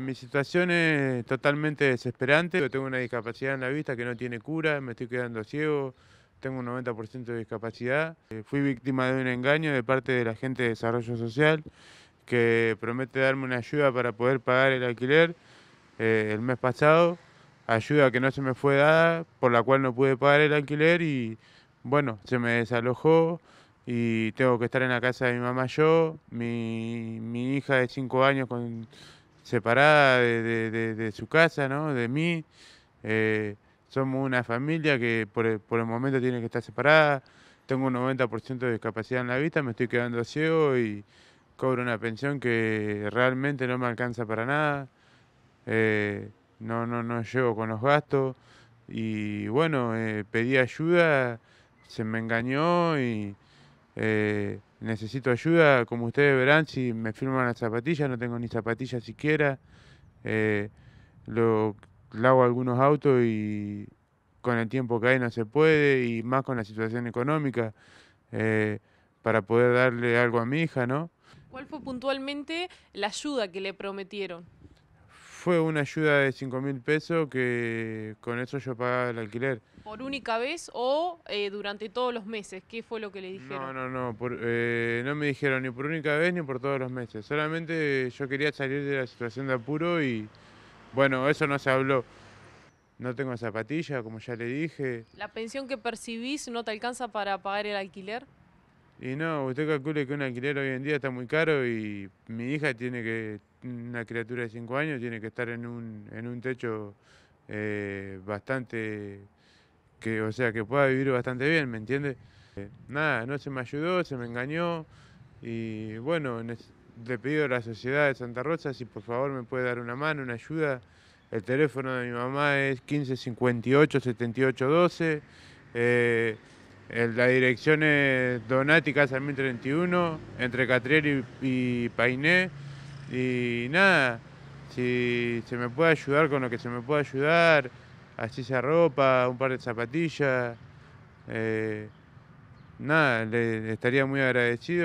Mi situación es totalmente desesperante. Yo tengo una discapacidad en la vista que no tiene cura, me estoy quedando ciego, tengo un 90% de discapacidad. Eh, fui víctima de un engaño de parte de la gente de desarrollo social que promete darme una ayuda para poder pagar el alquiler eh, el mes pasado, ayuda que no se me fue dada, por la cual no pude pagar el alquiler y bueno, se me desalojó y tengo que estar en la casa de mi mamá yo, mi, mi hija de 5 años con separada de, su casa, de mí. Eh, somos una familia que por el, momento tiene que estar separada. Tengo un 90% de discapacidad en la vista, me estoy quedando ciego y cobro una pensión que realmente no me alcanza para nada. Eh, no, no, no llego con los gastos. Y bueno, eh, pedí ayuda, se me engañó y eh, necesito ayuda, como ustedes verán, si me firman las zapatillas, no tengo ni zapatillas siquiera. Eh, lo lavo algunos autos y con el tiempo que hay no se puede y más con la situación económica eh, para poder darle algo a mi hija, ¿no? ¿Cuál fue puntualmente la ayuda que le prometieron? fue una ayuda de 5 mil pesos que con eso yo pagaba el alquiler. ¿Por única vez o eh, durante todos los meses? ¿Qué fue lo que le dijeron? No, no, no. Eh, no me dijeron ni por única vez ni por todos los meses. Solamente yo quería salir de la situación de apuro y bueno, eso no se habló. No tengo zapatilla, como ya le dije. ¿La pensión que percibís no te alcanza para pagar el alquiler? Y no, usted calcule que un alquiler hoy en día está muy caro y mi hija tiene que una criatura de 5 años tiene que estar en un, en un techo eh, bastante, que, o sea, que pueda vivir bastante bien, ¿me entiendes? Eh, nada, no se me ayudó, se me engañó y bueno, le pido a la sociedad de Santa Rosa si por favor me puede dar una mano, una ayuda. El teléfono de mi mamá es 15 1558 7812. Eh, la dirección es Donati, Casa 1031, entre Catriel y, y Painé. Y nada, si se me puede ayudar con lo que se me puede ayudar, así sea ropa, un par de zapatillas, eh, nada, le estaría muy agradecido.